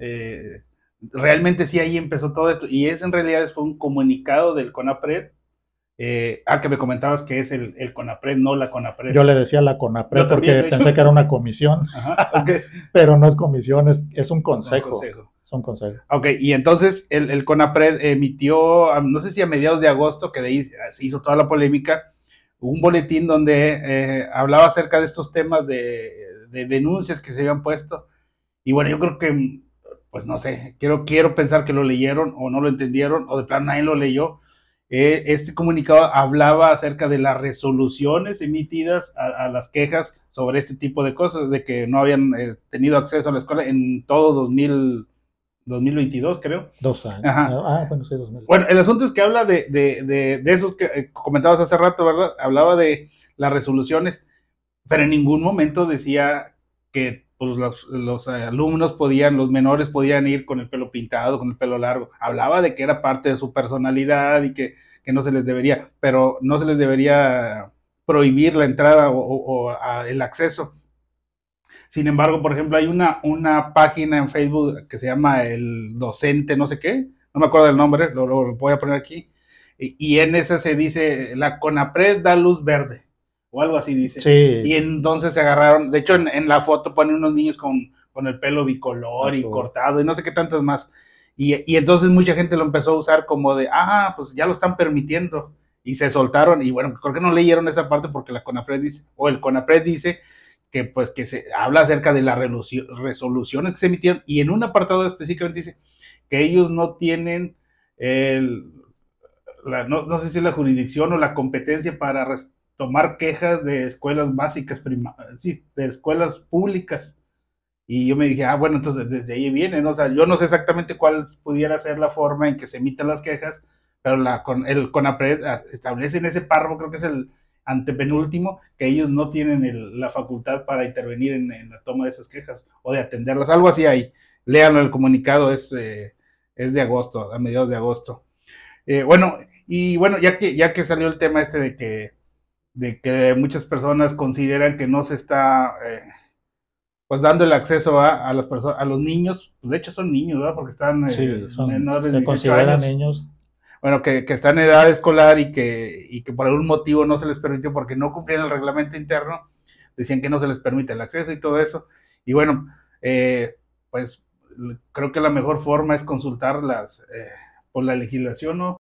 Eh, realmente sí ahí empezó todo esto. Y es en realidad fue un comunicado del CONAPRED. Eh, ah, que me comentabas que es el, el, CONAPRED, no la CONAPRED. Yo le decía la CONAPRED porque pensé que era una comisión, pero no es comisión, es, un consejo. consejo. Es un consejo. Ok, y entonces el, CONAPRED emitió, no sé si a mediados de agosto, que de ahí se hizo toda la polémica, un boletín donde eh, hablaba acerca de estos temas de denuncias que se habían puesto. Y bueno, yo creo que pues no sé, quiero, quiero pensar que lo leyeron o no lo entendieron o de plano nadie lo leyó. Eh, este comunicado hablaba acerca de las resoluciones emitidas a, las quejas sobre este tipo de cosas, de que no habían eh, tenido acceso a la escuela en todo 2022, creo. Dos años. Ajá. Ah, ah bueno, sí, 2000. Bueno, el asunto es que habla de, de, de eso que eh, comentabas hace rato, ¿verdad? Hablaba de las resoluciones, pero en ningún momento decía que pues los, eh, alumnos podían, los menores podían ir con el pelo pintado, con el pelo largo. Hablaba de que era parte de su personalidad y que, no se les debería, pero no se les debería prohibir la entrada o, el acceso. Sin embargo, por ejemplo, hay una, una página en Facebook que se llama El Docente, no sé qué, no me acuerdo el nombre, lo, voy a poner aquí, y en esa se dice, la CONAPRED da luz verde o algo así dice. Y entonces se agarraron, de hecho en, la foto ponen unos niños con, con el pelo bicolor y cortado y no sé qué tantos más. Y, entonces mucha gente lo empezó a usar como de, ah, pues ya lo están permitiendo. Y se soltaron y bueno, creo que no leyeron esa parte porque la CONAPRED dice, o el CONAPRED dice que pues que se habla acerca de las resoluciones que se emitieron y en un apartado específicamente dice que ellos no tienen el, no, no, sé si la jurisdicción o la competencia para, tomar quejas de escuelas básicas, prima, sí, de escuelas públicas. Y yo me dije, ah, bueno, entonces desde ahí vienen, O sea, yo no sé exactamente cuál pudiera ser la forma en que se emitan las quejas, pero la, con, el CONAPRED ah, establecen ese párrafo, creo que es el antepenúltimo, que ellos no tienen la facultad para intervenir en, la toma de esas quejas o de atenderlas, algo así hay, Leanlo, el comunicado es, eh, es de agosto, a mediados de agosto. Eh, bueno, y bueno, ya que, ya que salió el tema este de que de que muchas personas consideran que no se está eh, pues dando el acceso a, a las personas a los niños pues de hecho son niños ¿verdad? porque están eh, en edad se consideran niños bueno que, están en edad escolar y que y que por algún motivo no se les permitió porque no cumplían el reglamento interno decían que no se les permite el acceso y todo eso y bueno eh, pues creo que la mejor forma es consultarlas las por la legislación o...